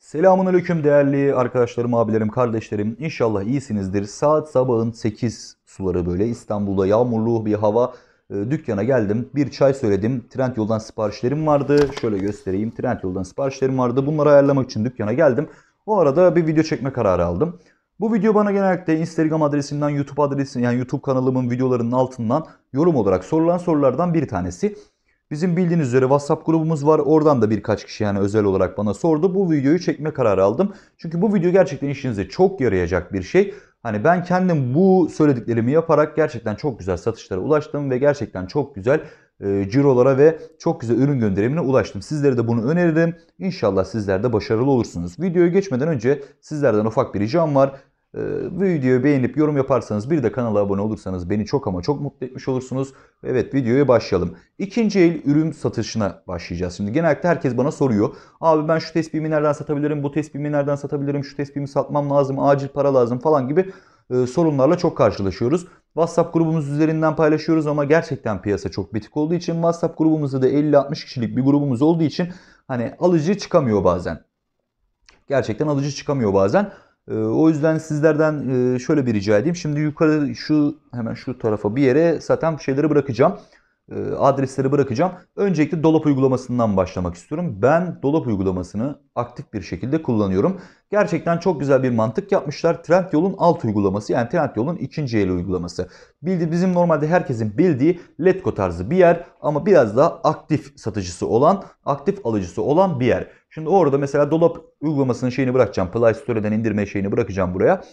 Selamun Aleyküm değerli arkadaşlarım, abilerim, kardeşlerim. İnşallah iyisinizdir. Saat sabahın 8 suları böyle İstanbul'da yağmurlu bir hava. Ee, dükkana geldim. Bir çay söyledim. Trend yoldan siparişlerim vardı. Şöyle göstereyim. Trend yoldan siparişlerim vardı. Bunları ayarlamak için dükkana geldim. O arada bir video çekme kararı aldım. Bu video bana genellikle Instagram adresimden, YouTube adresim yani YouTube kanalımın videolarının altından yorum olarak sorulan sorulardan bir tanesi. Bizim bildiğiniz üzere WhatsApp grubumuz var. Oradan da birkaç kişi yani özel olarak bana sordu. Bu videoyu çekme kararı aldım. Çünkü bu video gerçekten işinize çok yarayacak bir şey. Hani ben kendim bu söylediklerimi yaparak gerçekten çok güzel satışlara ulaştım ve gerçekten çok güzel e, cirolara ve çok güzel ürün gönderimine ulaştım. Sizlere de bunu öneririm. İnşallah sizler de başarılı olursunuz. Videoya geçmeden önce sizlerden ufak bir ricam var. Ee, bu videoyu beğenip yorum yaparsanız bir de kanala abone olursanız beni çok ama çok mutlu etmiş olursunuz. Evet videoya başlayalım. İkinci el ürün satışına başlayacağız. Şimdi genellikle herkes bana soruyor. Abi ben şu tespihimi nereden satabilirim, bu tespihimi nereden satabilirim, şu tespihimi satmam lazım, acil para lazım falan gibi e, sorunlarla çok karşılaşıyoruz. WhatsApp grubumuz üzerinden paylaşıyoruz ama gerçekten piyasa çok bitik olduğu için WhatsApp grubumuzda da 50-60 kişilik bir grubumuz olduğu için hani alıcı çıkamıyor bazen. Gerçekten alıcı çıkamıyor bazen. Ee, o yüzden sizlerden e, şöyle bir rica edeyim. Şimdi yukarı şu hemen şu tarafa bir yere zaten şeyleri bırakacağım. Ee, adresleri bırakacağım. Öncelikle dolap uygulamasından başlamak istiyorum. Ben dolap uygulamasını aktif bir şekilde kullanıyorum. Gerçekten çok güzel bir mantık yapmışlar. Trendyol'un alt uygulaması yani Trendyol'un ikinci el uygulaması. Bildi bizim normalde herkesin bildiği Letgo tarzı bir yer ama biraz daha aktif satıcısı olan, aktif alıcısı olan bir yer. Şimdi orada mesela dolap uygulamasının şeyini bırakacağım. Play Store'den indirme şeyini bırakacağım buraya.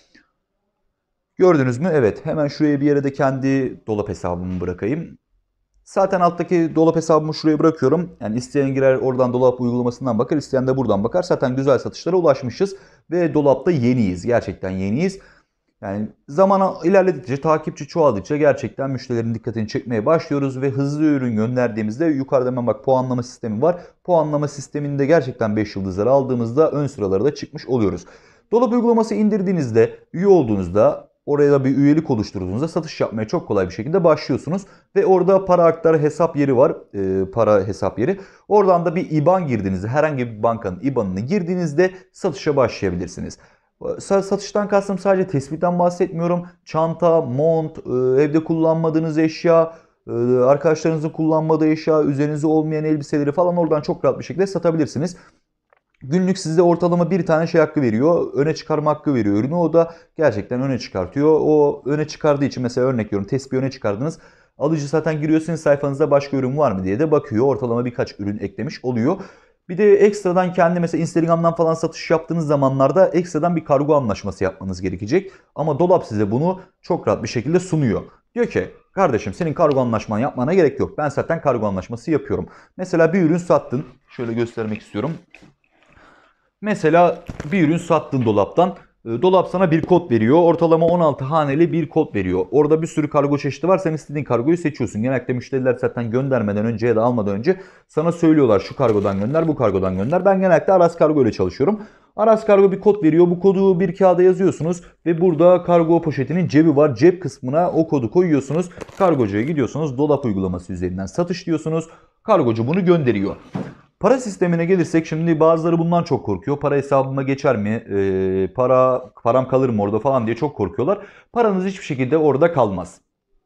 Gördünüz mü? Evet. Hemen şuraya bir yere de kendi dolap hesabımı bırakayım. Zaten alttaki dolap hesabımı şuraya bırakıyorum. Yani isteyen girer oradan dolap uygulamasından bakar, isteyen de buradan bakar. Zaten güzel satışlara ulaşmışız ve dolapta yeniyiz. Gerçekten yeniyiz. Yani zamana ilerledikçe, takipçi çoğaldıkça gerçekten müşterilerin dikkatini çekmeye başlıyoruz ve hızlı ürün gönderdiğimizde yukarıda hemen bak puanlama sistemi var. Puanlama sisteminde gerçekten 5 yıldızları aldığımızda ön sıralara da çıkmış oluyoruz. Dolap uygulaması indirdiğinizde, üye olduğunuzda Oraya da bir üyelik oluşturduğunuzda satış yapmaya çok kolay bir şekilde başlıyorsunuz. Ve orada para aktar hesap yeri var. E, para hesap yeri. Oradan da bir IBAN girdiğinizde herhangi bir bankanın IBAN'ını girdiğinizde satışa başlayabilirsiniz. Satıştan kastım sadece tespitten bahsetmiyorum. Çanta, mont, e, evde kullanmadığınız eşya, e, arkadaşlarınızın kullanmadığı eşya, üzerinizde olmayan elbiseleri falan oradan çok rahat bir şekilde satabilirsiniz. Günlük size ortalama bir tane şey hakkı veriyor. Öne çıkarma hakkı veriyor ürünü. O da gerçekten öne çıkartıyor. O öne çıkardığı için mesela örnek veriyorum tespih öne çıkardınız. Alıcı zaten giriyorsunuz sayfanızda başka ürün var mı diye de bakıyor. Ortalama birkaç ürün eklemiş oluyor. Bir de ekstradan kendi mesela Instagram'dan falan satış yaptığınız zamanlarda ekstradan bir kargo anlaşması yapmanız gerekecek. Ama dolap size bunu çok rahat bir şekilde sunuyor. Diyor ki kardeşim senin kargo anlaşman yapmana gerek yok. Ben zaten kargo anlaşması yapıyorum. Mesela bir ürün sattın. Şöyle göstermek istiyorum. Mesela bir ürün sattın dolaptan. Ee, dolap sana bir kod veriyor. Ortalama 16 haneli bir kod veriyor. Orada bir sürü kargo çeşidi var. Sen istediğin kargoyu seçiyorsun. Genellikle müşteriler zaten göndermeden önce ya da almadan önce sana söylüyorlar şu kargodan gönder, bu kargodan gönder. Ben genellikle Aras Kargo ile çalışıyorum. Aras Kargo bir kod veriyor. Bu kodu bir kağıda yazıyorsunuz ve burada kargo poşetinin cebi var. Cep kısmına o kodu koyuyorsunuz. Kargocuya gidiyorsunuz. Dolap uygulaması üzerinden satış diyorsunuz. Kargocu bunu gönderiyor. Para sistemine gelirsek şimdi bazıları bundan çok korkuyor. Para hesabıma geçer mi? E, para param kalır mı orada falan diye çok korkuyorlar. Paranız hiçbir şekilde orada kalmaz.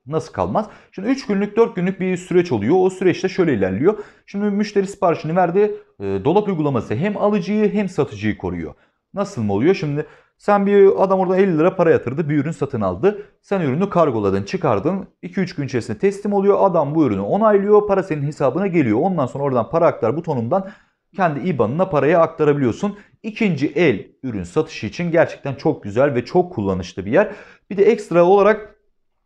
Nasıl kalmaz? Şimdi 3 günlük 4 günlük bir süreç oluyor. O süreçte şöyle ilerliyor. Şimdi müşteri siparişini verdi. E, dolap uygulaması hem alıcıyı hem satıcıyı koruyor. Nasıl mı oluyor? Şimdi sen bir adam orada 50 lira para yatırdı bir ürün satın aldı. Sen ürünü kargoladın çıkardın 2-3 gün içerisinde teslim oluyor. Adam bu ürünü onaylıyor para senin hesabına geliyor. Ondan sonra oradan para aktar butonundan kendi IBAN'ına parayı aktarabiliyorsun. İkinci el ürün satışı için gerçekten çok güzel ve çok kullanışlı bir yer. Bir de ekstra olarak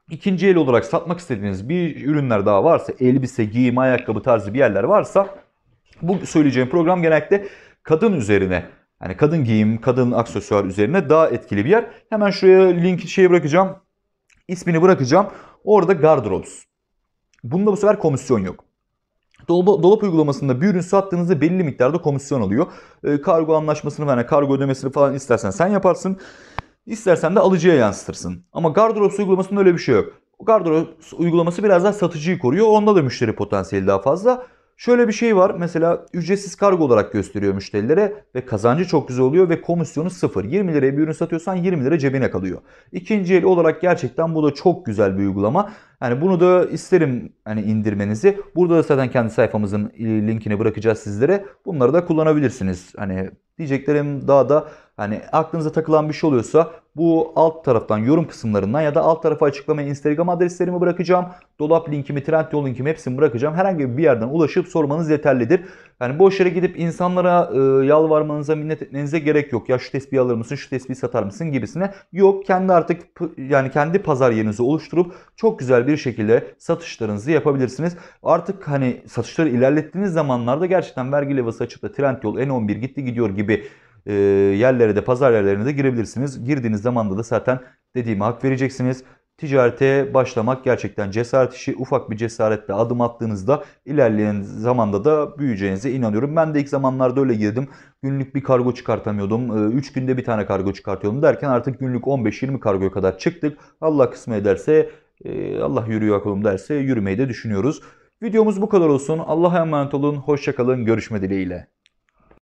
ikinci el olarak satmak istediğiniz bir ürünler daha varsa elbise, giyim, ayakkabı tarzı bir yerler varsa bu söyleyeceğim program genellikle kadın üzerine yani kadın giyim, kadın aksesuar üzerine daha etkili bir yer. Hemen şuraya linki şeyi bırakacağım. İsmini bırakacağım. Orada Gardrobes. Bunda bu sefer komisyon yok. Dolap, dolap uygulamasında bir ürün sattığınızda belli miktarda komisyon alıyor. E, kargo anlaşmasını yani kargo ödemesini falan istersen sen yaparsın. İstersen de alıcıya yansıtırsın. Ama Gardrobes uygulamasında öyle bir şey yok. Gardrobes uygulaması biraz daha satıcıyı koruyor. Onda da müşteri potansiyeli daha fazla. Şöyle bir şey var. Mesela ücretsiz kargo olarak gösteriyor müşterilere ve kazancı çok güzel oluyor ve komisyonu sıfır. 20 liraya bir ürün satıyorsan 20 lira cebine kalıyor. İkinci el olarak gerçekten bu da çok güzel bir uygulama. Yani bunu da isterim hani indirmenizi. Burada da zaten kendi sayfamızın e, linkini bırakacağız sizlere. Bunları da kullanabilirsiniz. Hani diyeceklerim daha da Hani aklınıza takılan bir şey oluyorsa bu alt taraftan yorum kısımlarından ya da alt tarafa açıklamaya Instagram adreslerimi bırakacağım. Dolap linkimi, Trendyol linkimi hepsini bırakacağım. Herhangi bir yerden ulaşıp sormanız yeterlidir. Yani boş yere gidip insanlara e, yalvarmanıza, minnet etmenize gerek yok. Ya şu tespihi alır mısın, şu tespihi satar mısın gibisine. Yok kendi artık yani kendi pazar yerinizi oluşturup çok güzel bir şekilde satışlarınızı yapabilirsiniz. Artık hani satışları ilerlettiğiniz zamanlarda gerçekten vergi levhası açıkta da Trendyol N11 gitti gidiyor gibi e, yerlere de pazar yerlerine de girebilirsiniz. Girdiğiniz zaman da zaten dediğimi hak vereceksiniz. Ticarete başlamak gerçekten cesaret işi. Ufak bir cesaretle adım attığınızda ilerleyen zamanda da büyüyeceğinize inanıyorum. Ben de ilk zamanlarda öyle girdim. Günlük bir kargo çıkartamıyordum. 3 ee, günde bir tane kargo çıkartıyordum derken artık günlük 15-20 kargoya kadar çıktık. Allah kısmet ederse e, Allah yürüyor aklım derse yürümeyi de düşünüyoruz. Videomuz bu kadar olsun. Allah'a emanet olun. Hoşçakalın. Görüşme dileğiyle.